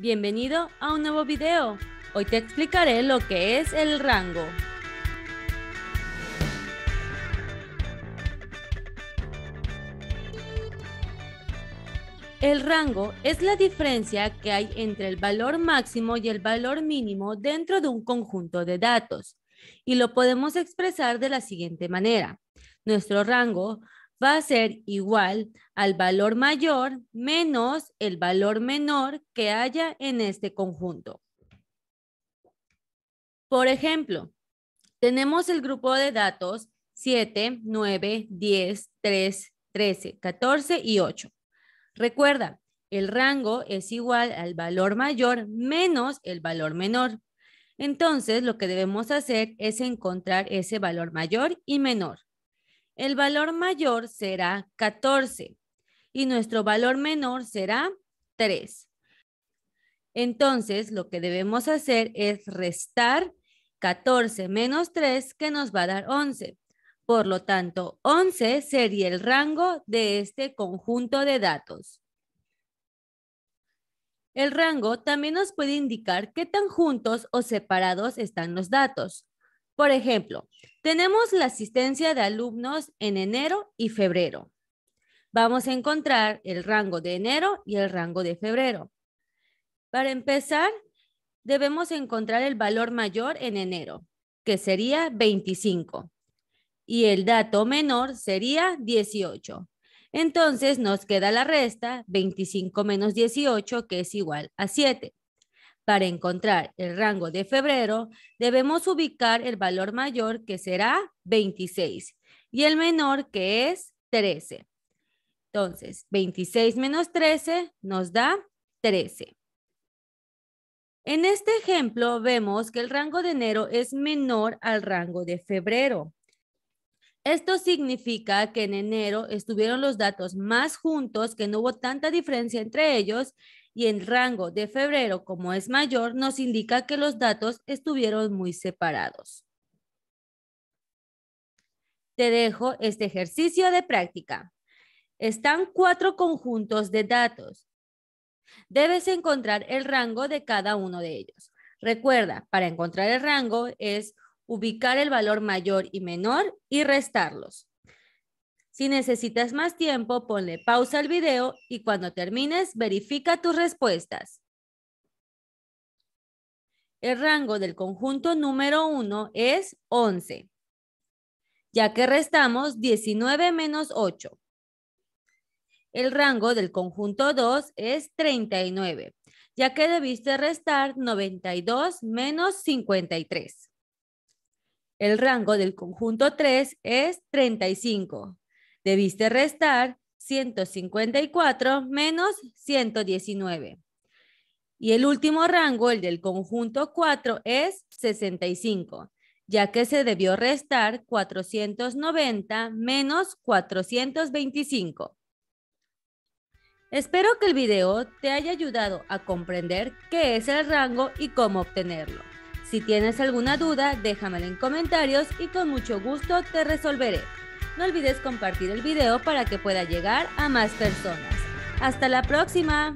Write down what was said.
Bienvenido a un nuevo video. Hoy te explicaré lo que es el rango. El rango es la diferencia que hay entre el valor máximo y el valor mínimo dentro de un conjunto de datos y lo podemos expresar de la siguiente manera. Nuestro rango va a ser igual al valor mayor menos el valor menor que haya en este conjunto. Por ejemplo, tenemos el grupo de datos 7, 9, 10, 3, 13, 14 y 8. Recuerda, el rango es igual al valor mayor menos el valor menor. Entonces, lo que debemos hacer es encontrar ese valor mayor y menor. El valor mayor será 14 y nuestro valor menor será 3. Entonces, lo que debemos hacer es restar 14 menos 3 que nos va a dar 11. Por lo tanto, 11 sería el rango de este conjunto de datos. El rango también nos puede indicar qué tan juntos o separados están los datos. Por ejemplo, tenemos la asistencia de alumnos en enero y febrero. Vamos a encontrar el rango de enero y el rango de febrero. Para empezar, debemos encontrar el valor mayor en enero, que sería 25, y el dato menor sería 18. Entonces nos queda la resta, 25 menos 18, que es igual a 7. Para encontrar el rango de febrero, debemos ubicar el valor mayor que será 26 y el menor que es 13. Entonces, 26 menos 13 nos da 13. En este ejemplo vemos que el rango de enero es menor al rango de febrero. Esto significa que en enero estuvieron los datos más juntos, que no hubo tanta diferencia entre ellos y el rango de febrero, como es mayor, nos indica que los datos estuvieron muy separados. Te dejo este ejercicio de práctica. Están cuatro conjuntos de datos. Debes encontrar el rango de cada uno de ellos. Recuerda, para encontrar el rango es ubicar el valor mayor y menor y restarlos. Si necesitas más tiempo, ponle pausa al video y cuando termines, verifica tus respuestas. El rango del conjunto número 1 es 11, ya que restamos 19 menos 8. El rango del conjunto 2 es 39, ya que debiste restar 92 menos 53. El rango del conjunto 3 es 35. Debiste restar 154 menos 119. Y el último rango, el del conjunto 4, es 65, ya que se debió restar 490 menos 425. Espero que el video te haya ayudado a comprender qué es el rango y cómo obtenerlo. Si tienes alguna duda, déjamela en comentarios y con mucho gusto te resolveré. No olvides compartir el video para que pueda llegar a más personas. ¡Hasta la próxima!